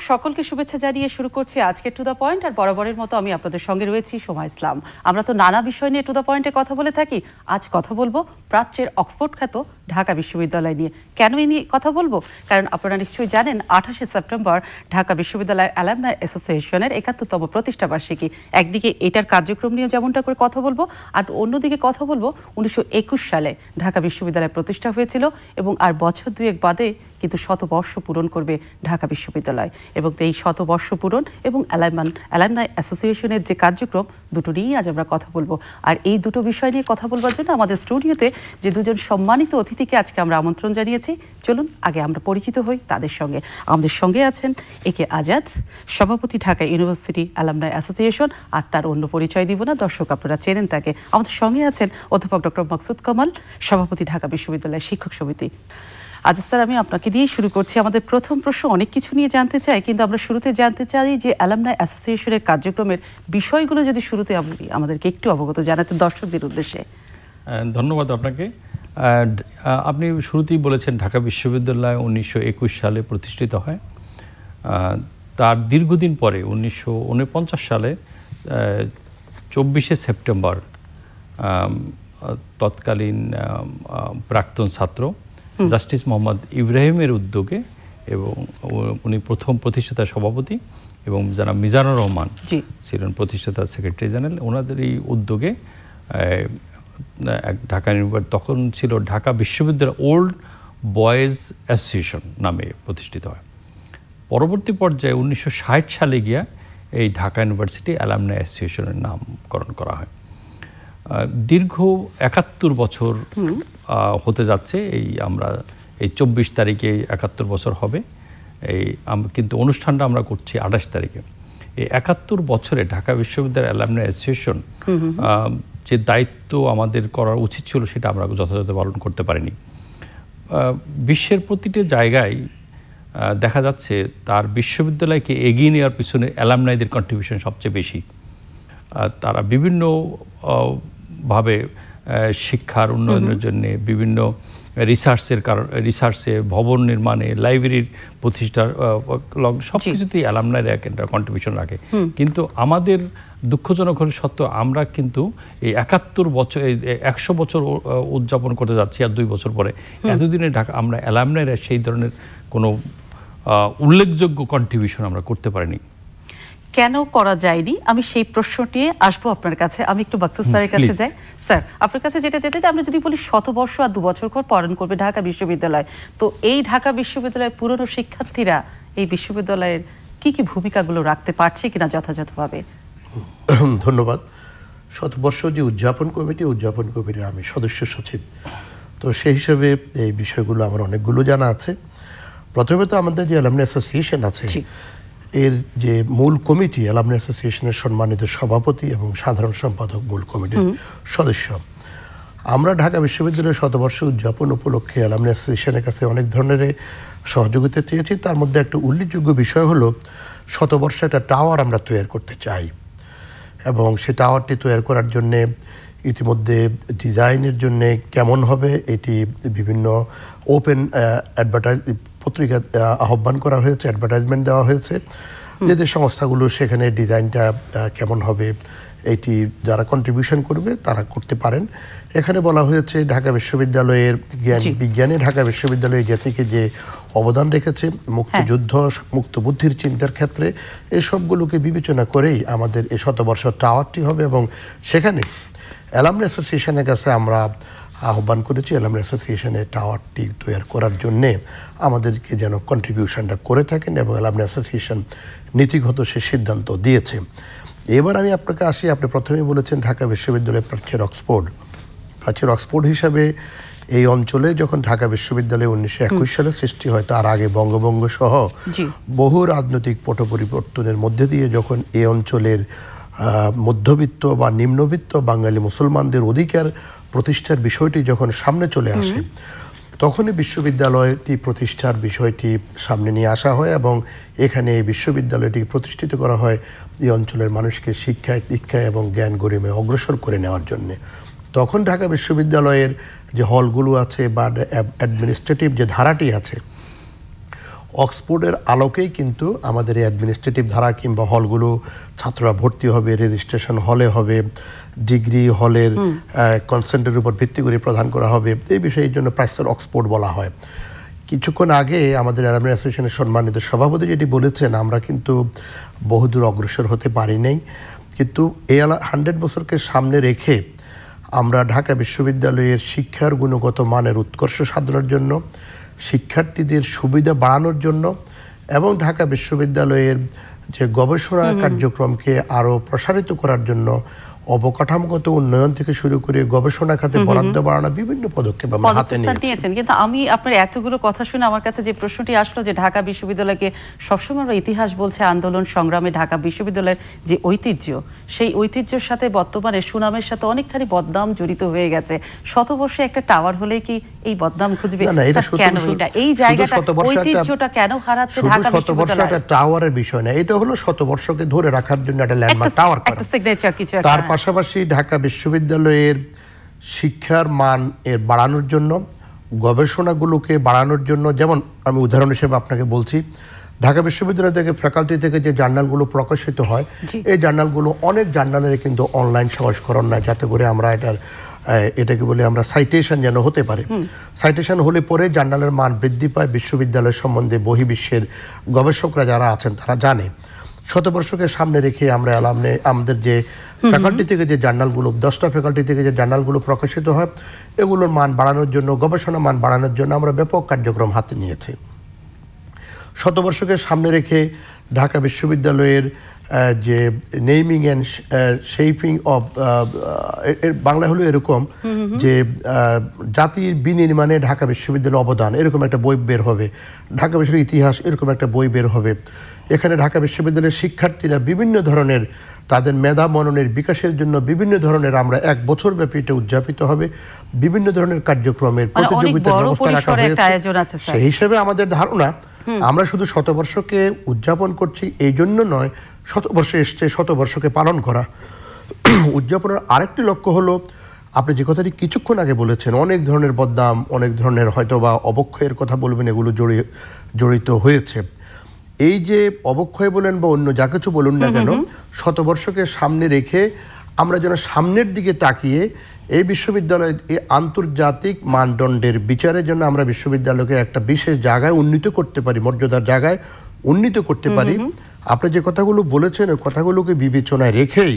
দর্শক সকলকে শুভেচ্ছা জানিয়ে শুরু করছি আজকের টু দ্য পয়েন্ট আর বরাবরের মতো আমি আপনাদের সঙ্গে রয়েছি সোমা ইসলাম আমরা তো নানা বিষয় নিয়ে টু দ্য পয়েন্টে কথা বলে থাকি আজ কথা বলবো প্রাচ্যের অক্সফোর্ড খ্যাত ঢাকা বিশ্ববিদ্যালয় নিয়ে কেন এই নিয়ে কথা বলবো কারণ আপনারা নিশ্চয়ই জানেন আঠাশে সেপ্টেম্বর ঢাকা বিশ্ববিদ্যালয়ের অ্যালামনা অ্যাসোসিয়েশনের একাত্তরতম প্রতিষ্ঠাবার্ষিকী একদিকে এটার কার্যক্রম নিয়ে যেমনটা করে কথা বলবো আর অন্যদিকে কথা বলবো উনিশশো সালে ঢাকা বিশ্ববিদ্যালয় প্রতিষ্ঠা হয়েছিল এবং আর বছর দুয়েক বাদে কিন্তু শতবর্ষ পূরণ করবে ঢাকা বিশ্ববিদ্যালয় এবং এই শতবর্ষ পূরণ এবং অ্যালাইমান অ্যালাইমনাই অ্যাসোসিয়েশনের যে কার্যক্রম দুটো নিয়েই আজ আমরা কথা বলবো আর এই দুটো বিষয় নিয়ে কথা বলবার জন্য আমাদের স্টুডিওতে যে দুজন সম্মানিত অতিথিকে আজকে আমরা আমন্ত্রণ জানিয়েছি চলুন আগে আমরা পরিচিত হই তাদের সঙ্গে আমাদের সঙ্গে আছেন এ কে আজাদ সভাপতি ঢাকা ইউনিভার্সিটি অ্যালামনাই অ্যাসোসিয়েশন আর তার অন্য পরিচয় দিব না দর্শক আপনারা চেনেন তাকে আমাদের সঙ্গে আছেন অধ্যাপক ডক্টর মকসুদ কমাল সভাপতি ঢাকা বিশ্ববিদ্যালয়ের শিক্ষক সমিতি আজ স্যার আমি আপনাকে দিয়েই শুরু করছি আমাদের প্রথম প্রশ্ন অনেক কিছু নিয়ে জানতে চাই কিন্তু আমরা শুরুতে জানতে চাই যে অ্যালামনাই অ্যাসোসিয়েশনের কার্যক্রমের বিষয়গুলো যদি শুরুতে আপনি আমাদেরকে একটু অবগত জানাতে দর্শকদের উদ্দেশ্যে ধন্যবাদ আপনাকে আপনি শুরুতেই বলেছেন ঢাকা বিশ্ববিদ্যালয় উনিশশো সালে প্রতিষ্ঠিত হয় তার দীর্ঘদিন পরে উনিশশো সালে চব্বিশে সেপ্টেম্বর তৎকালীন প্রাক্তন ছাত্র জাস্টিস মোহাম্মদ ইব্রাহিমের উদ্যোগে এবং উনি প্রথম প্রতিষ্ঠাতা সভাপতি এবং যারা মিজানুর রহমান ছিলেন প্রতিষ্ঠাতা সেক্রেটারি জেনারেল ওনাদের এই উদ্যোগে ঢাকা ইউনিভার্সিটি তখন ছিল ঢাকা বিশ্ববিদ্যালয় ওল্ড বয়েজ অ্যাসোসিয়েশন নামে প্রতিষ্ঠিত হয় পরবর্তী পর্যায়ে উনিশশো সালে গিয়া এই ঢাকা ইউনিভার্সিটি অ্যালামনা অ্যাসোসিয়েশনের নামকরণ করা হয় দীর্ঘ একাত্তর বছর হতে যাচ্ছে এই আমরা এই চব্বিশ তারিখে একাত্তর বছর হবে এই কিন্তু অনুষ্ঠানটা আমরা করছি আঠাশ তারিখে এই একাত্তর বছরে ঢাকা বিশ্ববিদ্যালয় অ্যালামনা অ্যাসোসিয়েশন যে দায়িত্ব আমাদের করার উচিত ছিল সেটা আমরা যথাযথ পালন করতে পারিনি বিশ্বের প্রতিটি জায়গায় দেখা যাচ্ছে তার বিশ্ববিদ্যালয়কে এগিয়ে নেওয়ার পিছনে অ্যালামনাইদের কন্ট্রিবিউশন সবচেয়ে বেশি তারা বিভিন্ন ভাবে শিক্ষার উন্নয়নের জন্য বিভিন্ন রিসার্চের কারণ রিসার্চে ভবন নির্মাণে লাইব্রেরির প্রতিষ্ঠার সব কিছুতেই এক একটা কন্ট্রিবিউশন রাখে কিন্তু আমাদের দুঃখজনক হলে সত্ত্বেও আমরা কিন্তু এই একাত্তর বছর একশো বছর উদযাপন করতে যাচ্ছি আর দুই বছর পরে এতদিনে ঢাকা আমরা অ্যালামনাইরা সেই ধরনের কোনো উল্লেখযোগ্য কন্ট্রিবিউশন আমরা করতে পারিনি কেন করা যায়নি আমি সেই প্রশ্নটি আসবো আপনার কাছে আমি একটু বাক্স স্যারের কাছে যাই স্যার আপনার কাছে যেটা যেতে আমরা যদি বলি শতবর্ষ আর দু বছর পর পালন করবে ঢাকা বিশ্ববিদ্যালয় তো এই ঢাকা বিশ্ববিদ্যালয়ের পুরনো শিক্ষার্থীরা এই বিশ্ববিদ্যালয়ের কি কি ভূমিকাগুলো রাখতে পারছে কিনা যথাযথভাবে ধন্যবাদ শতবর্ষ যে উদযাপন কমিটি উদযাপন কমিটির আমি সদস্য সচিব তো সেই হিসেবে এই বিষয়গুলো আমার অনেকগুলো জানা আছে প্রথমে তো আমাদের যে অ্যালামনি অ্যাসোসিয়েশন আছে এর যে মূল কমিটি অ্যালামনি অ্যাসোসিয়েশনের সম্মানিত সভাপতি এবং সাধারণ সম্পাদক মূল কমিটির সদস্য আমরা ঢাকা বিশ্ববিদ্যালয়ের শতবর্ষ উদযাপন উপলক্ষে অ্যালামনি অ্যাসোসিয়েশনের কাছে অনেক ধরনের সহযোগিতা চেয়েছি তার মধ্যে একটা উল্লেখযোগ্য বিষয় হলো শতবর্ষ একটা টাওয়ার আমরা তৈরি করতে চাই এবং সে টাওয়ারটি তৈরি করার জন্যে ইতিমধ্যে ডিজাইনের জন্য কেমন হবে এটি বিভিন্ন ওপেন অ্যাডভার্টাইজ পত্রিকা আহ্বান করা হয়েছে অ্যাডভার্টাইজমেন্ট দেওয়া হয়েছে যে যে সংস্থাগুলো সেখানে ডিজাইনটা কেমন হবে এটি যারা কন্ট্রিবিউশন করবে তারা করতে পারেন এখানে বলা হয়েছে ঢাকা বিশ্ববিদ্যালয়ের জ্ঞান বিজ্ঞানে ঢাকা বিশ্ববিদ্যালয়ে যে থেকে যে অবদান রেখেছে হ্যাঁ। মুক্তিযুদ্ধ মুক্ত বুদ্ধির চিন্তার ক্ষেত্রে এসবগুলোকে বিবেচনা করেই আমাদের এই শতবর্ষ টাওয়ারটি হবে এবং সেখানে অ্যালামনি অ্যাসোসিয়েশনের কাছে আমরা আহ্বান করেছি এলাম অ্যাসোসিয়েশনের টাওয়ারটি তৈরি করার জন্যে আমাদেরকে যেন কন্ট্রিবিউশনটা করে থাকেন এবং এলাম অ্যাসোসিয়েশন নীতিগত সে সিদ্ধান্ত দিয়েছে এবার আমি আপনাকে আসি আপনি প্রথমেই বলেছেন ঢাকা বিশ্ববিদ্যালয়ের প্রাচ্যের অক্সফোর্ড প্রাচ্যের অক্সফোর্ড হিসাবে এই অঞ্চলে যখন ঢাকা বিশ্ববিদ্যালয়ে উনিশশো একুশ সালে সৃষ্টি হয় তার আগে বঙ্গবঙ্গ সহ বহু রাজনৈতিক পট পরিবর্তনের মধ্যে দিয়ে যখন এই অঞ্চলের মধ্যবিত্ত বা নিম্নবিত্ত বাঙালি মুসলমানদের অধিকার প্রতিষ্ঠার বিষয়টি যখন সামনে চলে আসে তখনই বিশ্ববিদ্যালয়টি প্রতিষ্ঠার বিষয়টি সামনে নিয়ে আসা হয় এবং এখানে এই বিশ্ববিদ্যালয়টিকে প্রতিষ্ঠিত করা হয় এই অঞ্চলের মানুষকে শিক্ষায় দীক্ষায় এবং জ্ঞান গরিমে অগ্রসর করে নেওয়ার জন্যে তখন ঢাকা বিশ্ববিদ্যালয়ের যে হলগুলো আছে বা অ্যাডমিনিস্ট্রেটিভ যে ধারাটি আছে অক্সফোর্ডের আলোকেই কিন্তু আমাদের এই অ্যাডমিনিস্ট্রেটিভ ধারা কিংবা হলগুলো ছাত্ররা ভর্তি হবে রেজিস্ট্রেশন হলে হবে ডিগ্রি হলের কনসেন্টের উপর ভিত্তি করে প্রদান করা হবে এই বিষয়ের জন্য প্রাচ্যের অক্সফোর্ড বলা হয় কিছুক্ষণ আগে আমাদের অ্যালামি অ্যাসোসিয়েশনের সম্মানিত সভাপতি যেটি বলেছেন আমরা কিন্তু বহুদূর অগ্রসর হতে পারি নাই কিন্তু এই হান্ড্রেড বছরকে সামনে রেখে আমরা ঢাকা বিশ্ববিদ্যালয়ের শিক্ষার গুণগত মানের উৎকর্ষ সাধনের জন্য শিক্ষার্থীদের সুবিধা বাড়ানোর জন্য এবং ঢাকা বিশ্ববিদ্যালয়ের যে গবেষণা কার্যক্রমকে আরও প্রসারিত করার জন্য অবকাঠামোগত উন্নয়ন থেকে শুরু করে গবেষণা খাতে বরাদ্দ বাড়ানো বিভিন্ন পদক্ষেপ আমরা হাতে নিয়েছেন কিন্তু আমি আপনার এতগুলো কথা শুনে আমার কাছে যে প্রশ্নটি আসলো যে ঢাকা বিশ্ববিদ্যালয়কে সবসময় আমরা ইতিহাস বলছে আন্দোলন সংগ্রামে ঢাকা বিশ্ববিদ্যালয়ের যে ঐতিহ্য সেই ঐতিহ্যের সাথে বর্তমানে সুনামের সাথে অনেকখানি বদনাম জড়িত হয়ে গেছে শতবর্ষে একটা টাওয়ার হলে কি এই বদনাম খুঁজবে কেন এটা এই জায়গাটা ঐতিহ্যটা কেন হারাচ্ছে ঢাকা টাওয়ারের বিষয় না এটা হলো শতবর্ষকে ধরে রাখার জন্য একটা ল্যান্ডমার্ক টাওয়ার একটা সিগনেচার কিছু তার হ্যাঁ। পাশাপাশি ঢাকা বিশ্ববিদ্যালয়ের শিক্ষার মান এর বাড়ানোর জন্য গবেষণাগুলোকে বাড়ানোর জন্য যেমন আমি উদাহরণ হিসেবে আপনাকে বলছি ঢাকা বিশ্ববিদ্যালয় থেকে ফ্যাকাল্টি থেকে যে জার্নালগুলো প্রকাশিত হয় এই জার্নালগুলো অনেক জার্নালের কিন্তু অনলাইন সংস্করণ নেয় যাতে করে আমরা এটার এটাকে বলে আমরা সাইটেশন যেন হতে পারে সাইটেশন হলে পরে জার্নালের মান বৃদ্ধি পায় বিশ্ববিদ্যালয় সম্বন্ধে বহির্বিশ্বের গবেষকরা যারা আছেন তারা জানে শতবর্ষকে সামনে রেখে আমরা অ্যালামনে আমাদের যে ফ্যাকাল্টি থেকে যে জার্নালগুলো দশটা ফ্যাকাল্টি থেকে যে জার্নালগুলো প্রকাশিত হয় এগুলোর মান বাড়ানোর জন্য গবেষণা মান বাড়ানোর জন্য আমরা ব্যাপক কার্যক্রম হাতে নিয়েছি শতবর্ষকে সামনে রেখে ঢাকা বিশ্ববিদ্যালয়ের যে naming and shaping of Bangla হলো এরকম যে জাতির বিনির্মাণে ঢাকা বিশ্ববিদ্যালয়ের অবদান এরকম একটা বই বের হবে ঢাকা বিশ্ববিদ্যালয়ের ইতিহাস এরকম একটা বই বের হবে এখানে ঢাকা বিশ্ববিদ্যালয়ের শিক্ষার্থীরা বিভিন্ন ধরনের তাদের মেধা মননের বিকাশের জন্য বিভিন্ন ধরনের আমরা এক বছর ব্যাপী এটা উদযাপিত হবে বিভিন্ন ধরনের কার্যক্রমের মানে প্রতিযোগিতার ব্যবস্থা রাখা হয়েছে সেই হিসেবে আমাদের ধারণা আমরা শুধু শতবর্ষকে উদযাপন করছি এই জন্য নয় শতবর্ষে এসছে শতবর্ষকে পালন করা উদযাপনের আরেকটি লক্ষ্য হলো আপনি যে কথাটি কিছুক্ষণ আগে বলেছেন অনেক ধরনের বদনাম অনেক ধরনের হয়তো বা অবক্ষয়ের কথা বলবেন এগুলো জড়িয়ে জড়িত হয়েছে এই যে অবক্ষয় বলেন বা অন্য যা কিছু বলুন না কেন শতবর্ষকে সামনে রেখে আমরা যেন সামনের দিকে তাকিয়ে এই বিশ্ববিদ্যালয় এই আন্তর্জাতিক মানদণ্ডের বিচারের জন্য আমরা বিশ্ববিদ্যালয়কে একটা বিশেষ জায়গায় উন্নীত করতে পারি মর্যাদার জায়গায় উন্নীত করতে পারি আপনি যে কথাগুলো বলেছেন ওই কথাগুলোকে বিবেচনায় রেখেই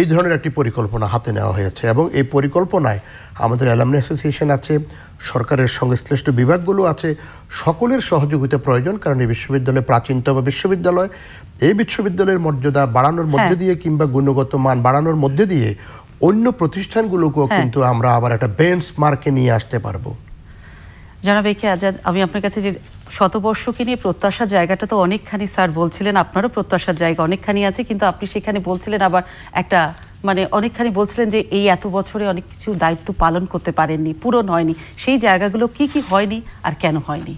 এই ধরনের একটি পরিকল্পনা হাতে নেওয়া হয়েছে এবং এই পরিকল্পনায় আমাদের অ্যালামনি অ্যাসোসিয়েশন আছে সরকারের সংশ্লিষ্ট বিভাগগুলো আছে সকলের সহযোগিতা প্রয়োজন কারণ এই বিশ্ববিদ্যালয় প্রাচীনতম বিশ্ববিদ্যালয় এই বিশ্ববিদ্যালয়ের মর্যাদা বাড়ানোর মধ্যে হ্যাঁ। দিয়ে কিংবা গুণগত মান বাড়ানোর মধ্যে দিয়ে অন্য প্রতিষ্ঠানগুলোকেও হ্যাঁ। কিন্তু আমরা আবার একটা বেঞ্চ মার্কে নিয়ে আসতে পারবো জানাবে কি আজাদ আমি আপনার কাছে যে শতবর্ষকে নিয়ে প্রত্যাশার জায়গাটা তো অনেকখানি স্যার বলছিলেন আপনারও প্রত্যাশার জায়গা অনেকখানি আছে কিন্তু আপনি সেখানে বলছিলেন আবার একটা মানে অনেকখানি বলছিলেন যে এই এত বছরে অনেক কিছু দায়িত্ব পালন করতে পারেননি পূরণ হয়নি সেই জায়গাগুলো কি কি হয়নি আর কেন হয়নি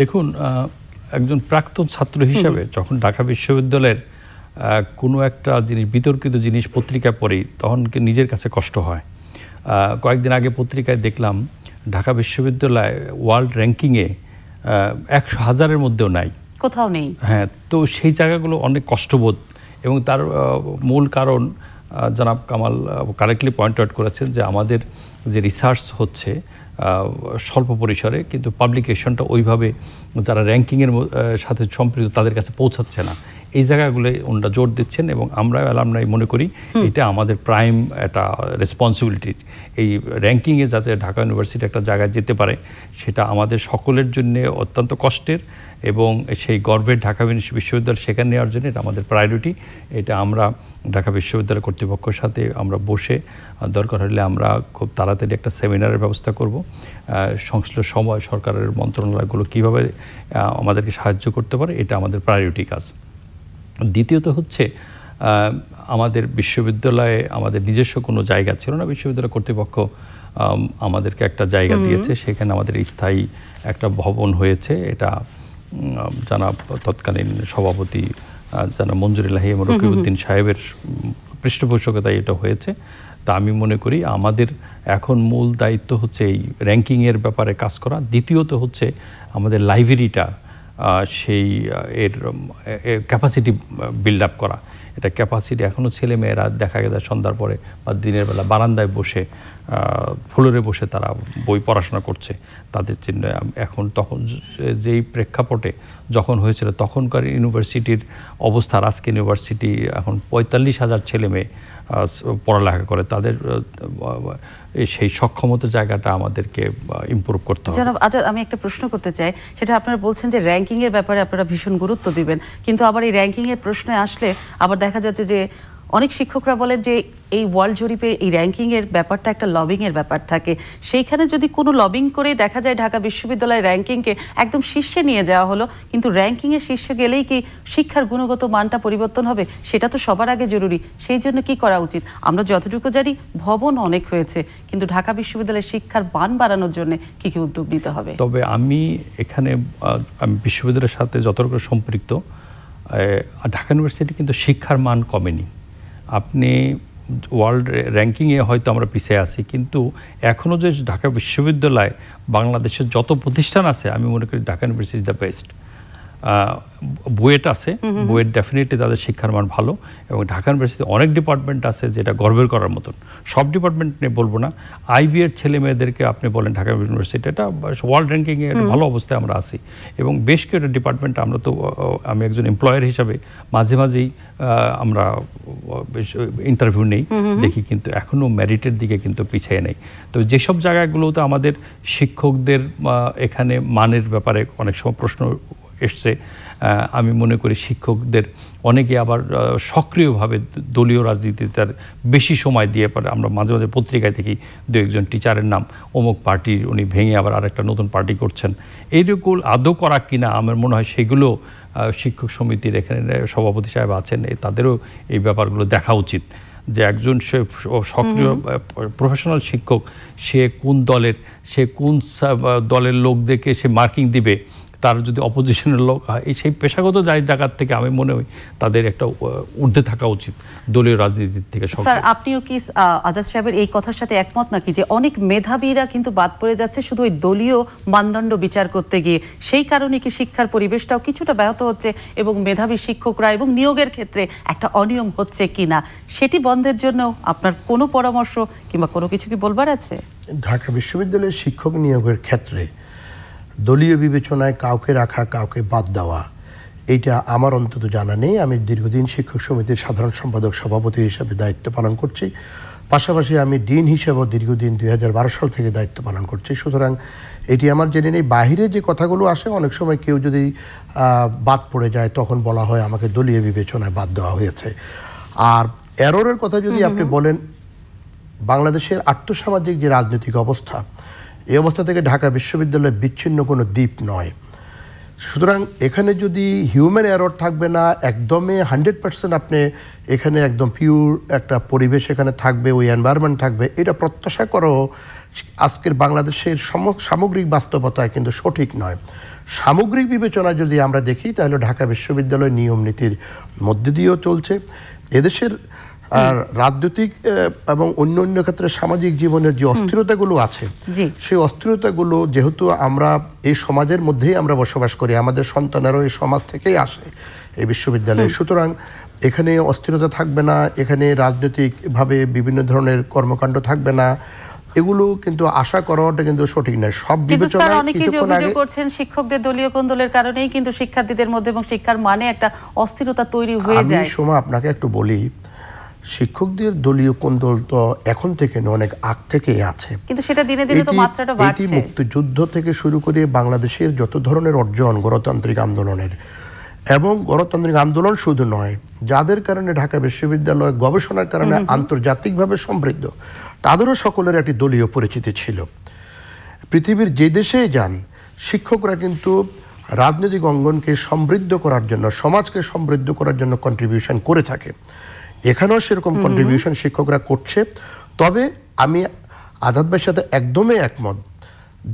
দেখুন একজন প্রাক্তন ছাত্র হিসাবে যখন ঢাকা বিশ্ববিদ্যালয়ের কোনো একটা জিনিস বিতর্কিত জিনিস পত্রিকায় পড়ি তখন নিজের কাছে কষ্ট হয় কয়েকদিন আগে পত্রিকায় দেখলাম ঢাকা বিশ্ববিদ্যালয় ওয়ার্ল্ড র্যাঙ্কিংয়ে একশো হাজারের মধ্যেও নাই কোথাও নেই হ্যাঁ তো সেই জায়গাগুলো অনেক কষ্টবোধ এবং তার মূল কারণ জনাব কামাল কারেক্টলি পয়েন্ট আউট করেছেন যে আমাদের যে রিসার্চ হচ্ছে স্বল্প পরিসরে কিন্তু পাবলিকেশনটা ওইভাবে যারা র্যাঙ্কিংয়ের সাথে সম্পৃক্ত তাদের কাছে পৌঁছাচ্ছে না এই জায়গাগুলো ওনারা জোর দিচ্ছেন এবং আমরা অ্যালামনাই মনে করি এটা আমাদের প্রাইম একটা রেসপন্সিবিলিটি এই র্যাঙ্কিংয়ে যাতে ঢাকা ইউনিভার্সিটি একটা জায়গায় যেতে পারে সেটা আমাদের সকলের জন্যে অত্যন্ত কষ্টের এবং সেই গর্বের ঢাকা বিশ্ববিদ্যালয় সেখানে নেওয়ার জন্য এটা আমাদের প্রায়োরিটি এটা আমরা ঢাকা বিশ্ববিদ্যালয় কর্তৃপক্ষের সাথে আমরা বসে দরকার হলে আমরা খুব তাড়াতাড়ি একটা সেমিনারের ব্যবস্থা করব সংশ্লিষ্ট সময় সরকারের মন্ত্রণালয়গুলো কীভাবে আমাদেরকে সাহায্য করতে পারে এটা আমাদের প্রায়োরিটি কাজ দ্বিতীয়ত হচ্ছে আমাদের বিশ্ববিদ্যালয়ে আমাদের নিজস্ব কোনো জায়গা ছিল না বিশ্ববিদ্যালয় কর্তৃপক্ষ আমাদেরকে একটা জায়গা দিয়েছে সেখানে আমাদের স্থায়ী একটা ভবন হয়েছে এটা জানা তৎকালীন সভাপতি জানা মঞ্জুর ইলাহি এবং রকিবুদ্দিন সাহেবের পৃষ্ঠপোষকতায় এটা হয়েছে তা আমি মনে করি আমাদের এখন মূল দায়িত্ব হচ্ছে এই র্যাঙ্কিংয়ের ব্যাপারে কাজ করা দ্বিতীয়ত হচ্ছে আমাদের লাইব্রেরিটা সেই এর ক্যাপাসিটি বিল্ড আপ করা এটা ক্যাপাসিটি এখনও ছেলেমেয়েরা দেখা গেছে সন্ধ্যার পরে বা দিনের বেলা বারান্দায় বসে ফ্লোরে বসে তারা বই পড়াশোনা করছে তাদের জন্য এখন তখন যেই প্রেক্ষাপটে যখন হয়েছিল তখনকার ইউনিভার্সিটির অবস্থা আজকে ইউনিভার্সিটি এখন পঁয়তাল্লিশ হাজার ছেলে মেয়ে পড়ালেখা করে তাদের সেই সক্ষমতা জায়গাটা আমাদেরকে ইম্প্রুভ করতে হবে জনাব আজাদ আমি একটা প্রশ্ন করতে চাই সেটা আপনারা বলছেন যে র্যাঙ্কিংয়ের ব্যাপারে আপনারা ভীষণ গুরুত্ব দিবেন কিন্তু আবার এই র্যাঙ্কিংয়ের প্রশ্নে আসলে আবার দেখা যাচ্ছে যে অনেক শিক্ষকরা বলেন যে এই ওয়ার্ল্ড জরিপে এই র্যাঙ্কিংয়ের ব্যাপারটা একটা লবিংয়ের ব্যাপার থাকে সেইখানে যদি কোনো লবিং করে দেখা যায় ঢাকা বিশ্ববিদ্যালয়ের র্যাঙ্কিংকে একদম শীর্ষে নিয়ে যাওয়া হলো কিন্তু এর শীর্ষে গেলেই কি শিক্ষার গুণগত মানটা পরিবর্তন হবে সেটা তো সবার আগে জরুরি সেই জন্য কি করা উচিত আমরা যতটুকু জানি ভবন অনেক হয়েছে কিন্তু ঢাকা বিশ্ববিদ্যালয়ের শিক্ষার মান বাড়ানোর জন্য কি কি উদ্যোগ নিতে হবে তবে আমি এখানে বিশ্ববিদ্যালয়ের সাথে যতটুকু সম্পৃক্ত ঢাকা ইউনিভার্সিটি কিন্তু শিক্ষার মান কমেনি আপনি ওয়ার্ল্ড র্যাঙ্কিংয়ে হয়তো আমরা পিছিয়ে আছি কিন্তু এখনও যে ঢাকা বিশ্ববিদ্যালয় বাংলাদেশের যত প্রতিষ্ঠান আছে আমি মনে করি Dhaka university the best BUET আছে বুয়েট ডেফিনেটলি তাদের শিক্ষার মান ভালো এবং ঢাকা ইউনিভার্সিটিতে অনেক ডিপার্টমেন্ট আছে যেটা গর্বের করার মতন সব ডিপার্টমেন্ট নিয়ে বলবো না এর ছেলে মেয়েদেরকে আপনি বলেন ঢাকা ইউনিভার্সিটি এটা ওয়ার্ল্ড র্যাঙ্কিংয়ে ভালো অবস্থায় আমরা আছি এবং বেশ কয়েকটা ডিপার্টমেন্ট আমরা তো আমি একজন এমপ্লয়ার হিসাবে মাঝে মাঝেই আমরা ইন্টারভিউ নেই দেখি কিন্তু এখনও মেরিটের দিকে কিন্তু পিছিয়ে নেই তো যেসব জায়গাগুলোতে আমাদের শিক্ষকদের এখানে মানের ব্যাপারে অনেক সময় প্রশ্ন এসছে আমি মনে করি শিক্ষকদের অনেকে আবার সক্রিয়ভাবে দলীয় রাজনীতিতে তার বেশি সময় দিয়ে পারে আমরা মাঝে মাঝে পত্রিকায় দেখি দু একজন টিচারের নাম অমুক পার্টির উনি ভেঙে আবার আরেকটা নতুন পার্টি করছেন এইরকম আদৌ করা কিনা আমার মনে হয় সেগুলো শিক্ষক সমিতির এখানে সভাপতি সাহেব আছেন তাদেরও এই ব্যাপারগুলো দেখা উচিত যে একজন সে সক্রিয় প্রফেশনাল শিক্ষক সে কোন দলের সে কোন দলের লোকদেরকে সে মার্কিং দিবে তার যদি অপোজিশনের লোক হয় এই সেই পেশাগত জায়গার থেকে আমি মনে হয় তাদের একটা ঊর্ধ্বে থাকা উচিত দলীয় রাজনীতির থেকে স্যার আপনিও কি আজাদ সাহেবের এই কথার সাথে একমত নাকি যে অনেক মেধাবীরা কিন্তু বাদ পড়ে যাচ্ছে শুধু ওই দলীয় মানদণ্ড বিচার করতে গিয়ে সেই কারণে কি শিক্ষার পরিবেশটাও কিছুটা ব্যাহত হচ্ছে এবং মেধাবী শিক্ষকরা এবং নিয়োগের ক্ষেত্রে একটা অনিয়ম হচ্ছে কিনা সেটি বন্ধের জন্য আপনার কোনো পরামর্শ কিংবা কোনো কিছু কি বলবার আছে ঢাকা বিশ্ববিদ্যালয়ের শিক্ষক নিয়োগের ক্ষেত্রে দলীয় বিবেচনায় কাউকে রাখা কাউকে বাদ দেওয়া এইটা আমার অন্তত জানা নেই আমি দীর্ঘদিন শিক্ষক সমিতির সাধারণ সম্পাদক সভাপতি হিসেবে দায়িত্ব পালন করছি পাশাপাশি আমি ডিন হিসেবে দীর্ঘদিন দুই হাজার সাল থেকে দায়িত্ব পালন করছি সুতরাং এটি আমার জেনে নেই বাহিরে যে কথাগুলো আসে অনেক সময় কেউ যদি বাদ পড়ে যায় তখন বলা হয় আমাকে দলীয় বিবেচনায় বাদ দেওয়া হয়েছে আর এররের কথা যদি আপনি বলেন বাংলাদেশের আর্থসামাজিক যে রাজনৈতিক অবস্থা এই অবস্থা থেকে ঢাকা বিশ্ববিদ্যালয় বিচ্ছিন্ন কোনো দ্বীপ নয় সুতরাং এখানে যদি হিউম্যান এরর থাকবে না একদমই হান্ড্রেড পার্সেন্ট আপনি এখানে একদম পিওর একটা পরিবেশ এখানে থাকবে ওই এনভায়রনমেন্ট থাকবে এটা প্রত্যাশা করো আজকের বাংলাদেশের সামগ্রিক বাস্তবতায় কিন্তু সঠিক নয় সামগ্রিক বিবেচনা যদি আমরা দেখি তাহলে ঢাকা বিশ্ববিদ্যালয় নিয়ম নীতির মধ্যে দিয়েও চলছে এদেশের আর রাজনৈতিক এবং অন্য অন্য ক্ষেত্রে সামাজিক জীবনের যে অস্থিরতাগুলো আছে সেই অস্থিরতাগুলো যেহেতু আমরা এই সমাজের মধ্যেই আমরা বসবাস করি আমাদের সন্তানেরও এই সমাজ থেকেই আসে এই বিশ্ববিদ্যালয়ে সুতরাং এখানে অস্থিরতা থাকবে না এখানে রাজনৈতিকভাবে বিভিন্ন ধরনের কর্মকাণ্ড থাকবে না এগুলো কিন্তু আশা করাটা কিন্তু সঠিক নয় সব বিবেচনা অনেকে যে অভিযোগ করছেন শিক্ষকদের দলীয় কোন্দলের কারণেই কিন্তু শিক্ষার্থীদের মধ্যে এবং শিক্ষার মানে একটা অস্থিরতা তৈরি হয়ে যায় সময় আপনাকে একটু বলি শিক্ষকদের দলীয় কোন্দল তো এখন থেকে না অনেক আগ থেকেই আছে কিন্তু সেটা দিনে দিনে তো মাত্রাটা বাড়ছে এটি মুক্তিযুদ্ধ থেকে শুরু করে বাংলাদেশের যত ধরনের অর্জন গণতান্ত্রিক আন্দোলনের এবং গণতান্ত্রিক আন্দোলন শুধু নয় যাদের কারণে ঢাকা বিশ্ববিদ্যালয় গবেষণার কারণে আন্তর্জাতিকভাবে সমৃদ্ধ তাদেরও সকলের একটি দলীয় পরিচিতি ছিল পৃথিবীর যে দেশে যান শিক্ষকরা কিন্তু রাজনৈতিক অঙ্গনকে সমৃদ্ধ করার জন্য সমাজকে সমৃদ্ধ করার জন্য কন্ট্রিবিউশন করে থাকে এখানেও সেরকম কন্ট্রিবিউশন শিক্ষকরা করছে তবে আমি আজাদ ভাইয়ের সাথে একদমই একমত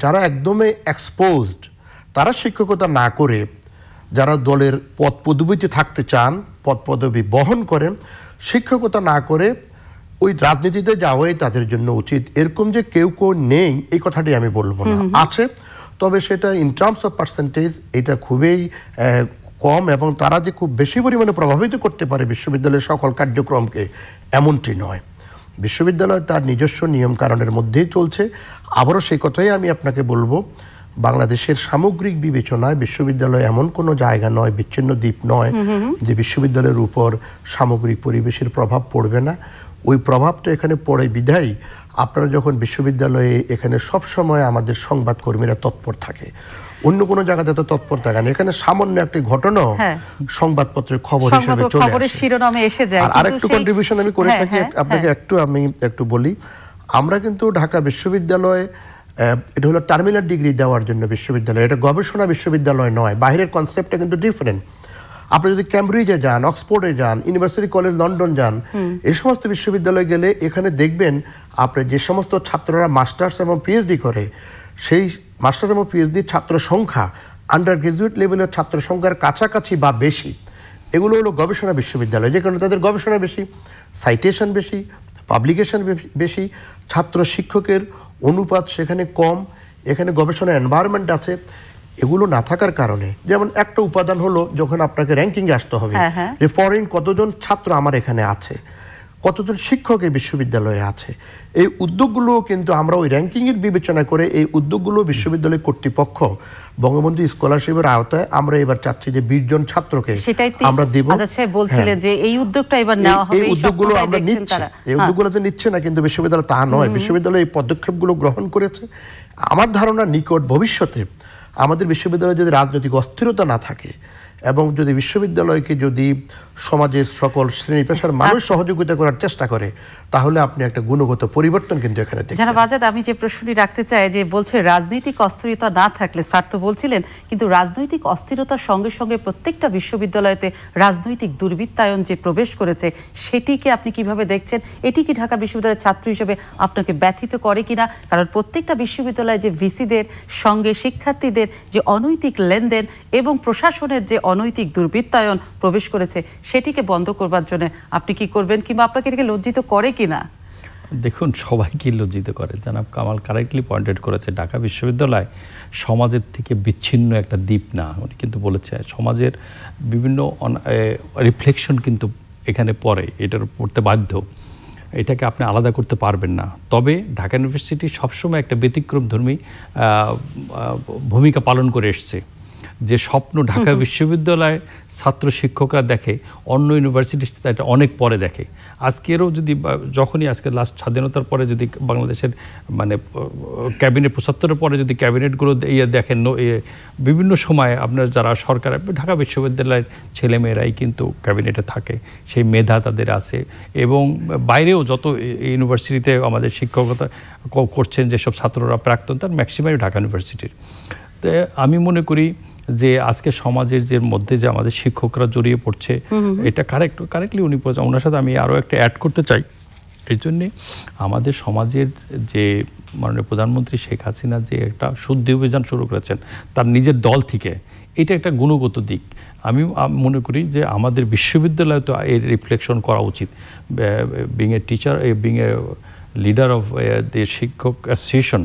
যারা একদমই এক্সপোজড তারা শিক্ষকতা না করে যারা দলের পদ পদবীতে থাকতে চান পদ পদবী বহন করেন শিক্ষকতা না করে ওই রাজনীতিতে যাওয়াই তাদের জন্য উচিত এরকম যে কেউ কেউ নেই এই কথাটি আমি বলবো না আছে তবে সেটা ইন টার্মস অফ পার্সেন্টেজ এটা খুবই কম এবং তারা যে খুব বেশি পরিমাণে প্রভাবিত করতে পারে বিশ্ববিদ্যালয়ের সকল কার্যক্রমকে এমনটি নয় বিশ্ববিদ্যালয় তার নিজস্ব নিয়ম কারণের মধ্যেই চলছে আবারও সেই কথাই আমি আপনাকে বলবো বাংলাদেশের সামগ্রিক বিবেচনায় বিশ্ববিদ্যালয় এমন কোনো জায়গা নয় বিচ্ছিন্ন দ্বীপ নয় যে বিশ্ববিদ্যালয়ের উপর সামগ্রিক পরিবেশের প্রভাব পড়বে না ওই প্রভাবটা এখানে পড়ে বিধায়ী আপনারা যখন বিশ্ববিদ্যালয়ে এখানে সব সময় আমাদের সংবাদকর্মীরা তৎপর থাকে অন্য কোন জায়গাতে তো তৎপর থাকে না এখানে সামান্য একটি ঘটনা হ্যাঁ। সংবাদপত্রের খবর হিসেবে চলে আসে শিরোনামে এসে যায় আর একটু কন্ট্রিবিউশন আমি করে হ্যাঁ, থাকি হ্যাঁ, আপনাকে একটু আমি একটু বলি আমরা কিন্তু ঢাকা বিশ্ববিদ্যালয়ে এটা হলো টার্মিনাল ডিগ্রি দেওয়ার জন্য বিশ্ববিদ্যালয় এটা গবেষণা বিশ্ববিদ্যালয় নয় বাইরের কনসেপ্টটা কিন্তু ডিফারেন্ট আপনি যদি ক্যামব্রিজে যান অক্সফোর্ডে যান ইউনিভার্সিটি কলেজ লন্ডন যান এই সমস্ত বিশ্ববিদ্যালয়ে গেলে এখানে দেখবেন আপনার যে সমস্ত ছাত্ররা মাস্টার্স এবং পিএইচডি করে সেই মাস্টার্স এবং পিএইচডির ছাত্র সংখ্যা আন্ডার গ্রাজুয়েট লেভেলের ছাত্র সংখ্যার কাছাকাছি বা বেশি এগুলো হলো গবেষণা বিশ্ববিদ্যালয় যে কারণে তাদের গবেষণা বেশি সাইটেশন বেশি পাবলিকেশন বেশি ছাত্র শিক্ষকের অনুপাত সেখানে কম এখানে গবেষণা এনভায়রনমেন্ট আছে এগুলো না থাকার কারণে যেমন একটা উপাদান হলো যখন আপনাকে র্যাঙ্কিংয়ে আসতে হবে হ্যাঁ, হ্যাঁ। যে ফরেন কতজন ছাত্র আমার এখানে আছে কতজন শিক্ষক এই বিশ্ববিদ্যালয়ে আছে এই উদ্যোগগুলো কিন্তু আমরা ওই র্যাঙ্কিংয়ের বিবেচনা করে এই উদ্যোগগুলো বিশ্ববিদ্যালয় কর্তৃপক্ষ বঙ্গবন্ধু স্কলারশিপের আওতায় আমরা এবার চাচ্ছি যে বিশ জন ছাত্রকে আমরা দেব আচ্ছা, আচ্ছা, বলছিলেন হ্যাঁ। যে এই উদ্যোগটা এবার নেওয়া এই উদ্যোগগুলো আমরা নিচ্ছি এই উদ্যোগগুলোতে নিচ্ছে না কিন্তু বিশ্ববিদ্যালয় তা নয় বিশ্ববিদ্যালয় এই পদক্ষেপগুলো গ্রহণ করেছে আমার ধারণা নিকট ভবিষ্যতে আমাদের বিশ্ববিদ্যালয়ে যদি রাজনৈতিক অস্থিরতা না থাকে এবং যদি বিশ্ববিদ্যালয়কে যদি সমাজের সকল শ্রেণী পেশার মানুষ সহযোগিতা করার চেষ্টা করে তাহলে আপনি একটা গুণগত পরিবর্তন কিন্তু এখানে জানা বাজাদ আমি যে প্রশ্নটি রাখতে চাই যে বলছে রাজনৈতিক অস্থিরতা না থাকলে স্যার তো বলছিলেন কিন্তু রাজনৈতিক অস্থিরতার সঙ্গে সঙ্গে প্রত্যেকটা বিশ্ববিদ্যালয়তে রাজনৈতিক দুর্বৃত্তায়ন যে প্রবেশ করেছে সেটিকে আপনি কিভাবে দেখছেন এটি কি ঢাকা বিশ্ববিদ্যালয়ের ছাত্র হিসেবে আপনাকে ব্যথিত করে কিনা কারণ প্রত্যেকটা বিশ্ববিদ্যালয়ে যে ভিসিদের সঙ্গে শিক্ষার্থীদের যে অনৈতিক লেনদেন এবং প্রশাসনের যে অনৈতিক দুর্বৃত্তায়ন প্রবেশ করেছে সেটিকে বন্ধ করবার জন্য আপনি কি করবেন কিংবা আপনাকে এটিকে লজ্জিত করে কি না দেখুন সবাইকে লজ্জিত করে জানাব কামাল কারেক্টলি পয়েন্টেড করেছে ঢাকা বিশ্ববিদ্যালয় সমাজের থেকে বিচ্ছিন্ন একটা দ্বীপ না উনি কিন্তু বলেছে সমাজের বিভিন্ন রিফ্লেকশন কিন্তু এখানে পড়ে এটার পড়তে বাধ্য এটাকে আপনি আলাদা করতে পারবেন না তবে ঢাকা ইউনিভার্সিটি সবসময় একটা ব্যতিক্রম ধর্মী ভূমিকা পালন করে এসছে যে স্বপ্ন ঢাকা বিশ্ববিদ্যালয়ে ছাত্র শিক্ষকরা দেখে অন্য ইউনিভার্সিটি তা এটা অনেক পরে দেখে আজকেরও যদি যখনই আজকে লাস্ট স্বাধীনতার পরে যদি বাংলাদেশের মানে ক্যাবিনেট পঁচাত্তরের পরে যদি ক্যাবিনেটগুলো ইয়ে দেখেন ইয়ে, বিভিন্ন সময়ে আপনার যারা সরকার ঢাকা বিশ্ববিদ্যালয়ের ছেলেমেয়েরাই কিন্তু ক্যাবিনেটে থাকে সেই মেধা তাদের আছে এবং বাইরেও যত ইউনিভার্সিটিতে আমাদের শিক্ষকতা করছেন যেসব ছাত্ররা প্রাক্তন তার ম্যাক্সিমাম ঢাকা ইউনিভার্সিটির তো আমি মনে করি যে আজকে সমাজের যে মধ্যে যে আমাদের শিক্ষকরা জড়িয়ে পড়ছে এটা কারেক্ট কারেক্টলি উনি পড়ছেন ওনার সাথে আমি আরও একটা অ্যাড করতে চাই এই জন্যে আমাদের সমাজের যে মাননীয় প্রধানমন্ত্রী শেখ হাসিনা যে একটা শুদ্ধি অভিযান শুরু করেছেন তার নিজের দল থেকে এটা একটা গুণগত দিক আমি মনে করি যে আমাদের বিশ্ববিদ্যালয়ে তো এর রিফ্লেকশন করা উচিত being a teacher being a leader of the শিক্ষক অ্যাসোসিয়েশন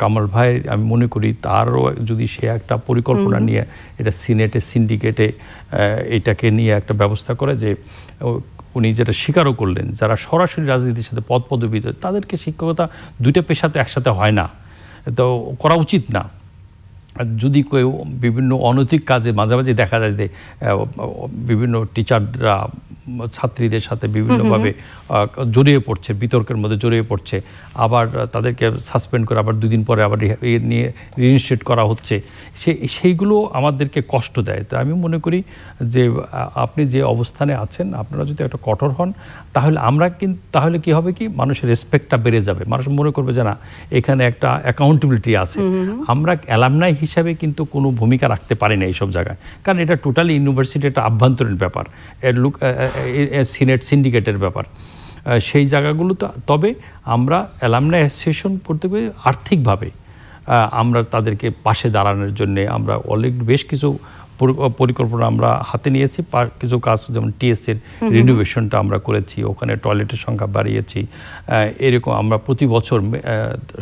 কামাল ভাই আমি মনে করি তারও যদি সে একটা পরিকল্পনা নিয়ে এটা সিনেটে সিন্ডিকেটে এটাকে নিয়ে একটা ব্যবস্থা করে যে উনি যেটা স্বীকারও করলেন যারা সরাসরি রাজনীতির সাথে পদ পদবিত তাদেরকে শিক্ষকতা দুইটা পেশাতে একসাথে হয় না তো করা উচিত না যদি কেউ বিভিন্ন অনৈতিক কাজে মাঝে মাঝে দেখা যায় যে বিভিন্ন টিচাররা ছাত্রীদের সাথে বিভিন্নভাবে জড়িয়ে পড়ছে বিতর্কের মধ্যে জড়িয়ে পড়ছে আবার তাদেরকে সাসপেন্ড করে আবার দুদিন পরে আবার নিয়ে রিনিস্ট্রেট করা হচ্ছে সে সেইগুলো আমাদেরকে কষ্ট দেয় তো আমি মনে করি যে আপনি যে অবস্থানে আছেন আপনারা যদি একটা কঠোর হন তাহলে আমরা কিন্তু তাহলে কি হবে কি মানুষের রেসপেক্টটা বেড়ে যাবে মানুষ মনে করবে যে না এখানে একটা অ্যাকাউন্টেবিলিটি আছে আমরা অ্যালামনাই হিসাবে কিন্তু কোনো ভূমিকা রাখতে পারি না এইসব জায়গায় কারণ এটা টোটালি ইউনিভার্সিটি একটা আভ্যন্তরীণ ব্যাপার লুক সিনেট সিন্ডিকেটের ব্যাপার সেই জায়গাগুলো তো তবে আমরা অ্যালামনাই অ্যাসোসিয়েশন করতে পারি আর্থিকভাবে আমরা তাদেরকে পাশে দাঁড়ানোর জন্যে আমরা অলরেডি বেশ কিছু পরিকল্পনা আমরা হাতে নিয়েছি কিছু কাজ যেমন টিএসসির রিনোভেশনটা আমরা করেছি ওখানে টয়লেটের সংখ্যা বাড়িয়েছি এরকম আমরা প্রতি বছর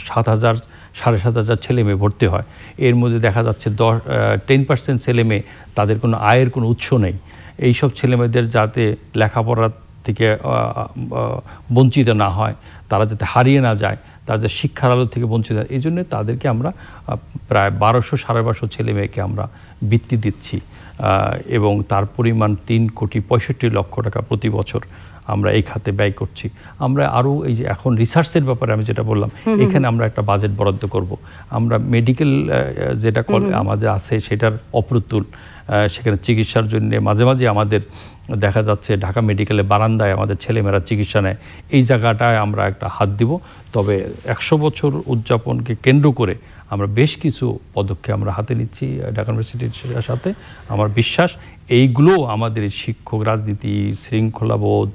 সাত হাজার সাড়ে সাত হাজার ছেলে মেয়ে ভর্তি হয় এর মধ্যে দেখা যাচ্ছে দশ টেন পার্সেন্ট ছেলে মেয়ে তাদের কোনো আয়ের কোনো উৎস নেই এইসব ছেলেমেয়েদের যাতে লেখাপড়ার থেকে বঞ্চিত না হয় তারা যাতে হারিয়ে না যায় তাদের শিক্ষার আলো থেকে বঞ্চিত এই জন্য তাদেরকে আমরা প্রায় বারোশো সাড়ে বারোশো ছেলে মেয়েকে আমরা বৃত্তি দিচ্ছি এবং তার পরিমাণ তিন কোটি পঁয়ষট্টি লক্ষ টাকা প্রতি বছর আমরা এই খাতে ব্যয় করছি আমরা আরও এই যে এখন রিসার্চের ব্যাপারে আমি যেটা বললাম এখানে আমরা একটা বাজেট বরাদ্দ করব আমরা মেডিকেল যেটা আমাদের আছে সেটার অপ্রতুল সেখানে চিকিৎসার জন্য মাঝে মাঝে আমাদের দেখা যাচ্ছে ঢাকা মেডিকেলে বারান্দায় আমাদের ছেলেমেয়েরা চিকিৎসা নেয় এই জায়গাটায় আমরা একটা হাত দিব তবে একশো বছর উদযাপনকে কেন্দ্র করে আমরা বেশ কিছু পদক্ষেপ আমরা হাতে নিচ্ছি ঢাকা ইউনিভার্সিটির সাথে আমার বিশ্বাস এইগুলো আমাদের শিক্ষক রাজনীতি শৃঙ্খলাবোধ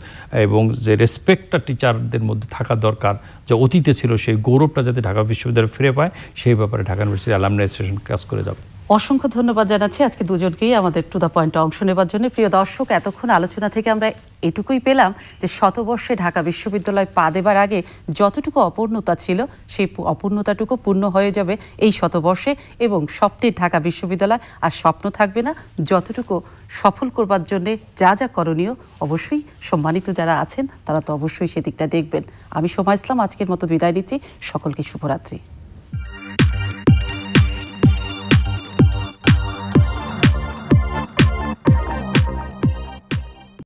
এবং যে রেসপেক্টটা টিচারদের মধ্যে থাকা দরকার যে অতীতে ছিল সেই গৌরবটা যাতে ঢাকা বিশ্ববিদ্যালয় ফিরে পায় সেই ব্যাপারে ঢাকা ইউনিভার্সিটি অ্যালামনাইজেশন কাজ করে যাবে অসংখ্য ধন্যবাদ জানাচ্ছি আজকে দুজনকেই আমাদের টু দ্য পয়েন্টে অংশ নেবার জন্য প্রিয় দর্শক এতক্ষণ আলোচনা থেকে আমরা এটুকুই পেলাম যে শতবর্ষে ঢাকা বিশ্ববিদ্যালয় পা দেবার আগে যতটুকু অপূর্ণতা ছিল সেই অপূর্ণতাটুকু পূর্ণ হয়ে যাবে এই শতবর্ষে এবং স্বপ্নের ঢাকা বিশ্ববিদ্যালয় আর স্বপ্ন থাকবে না যতটুকু সফল করবার জন্যে যা যা করণীয় অবশ্যই সম্মানিত যারা আছেন তারা তো অবশ্যই সেদিকটা দেখবেন আমি সময় ইসলাম আজকের মতো বিদায় নিচ্ছি সকলকে শুভরাত্রি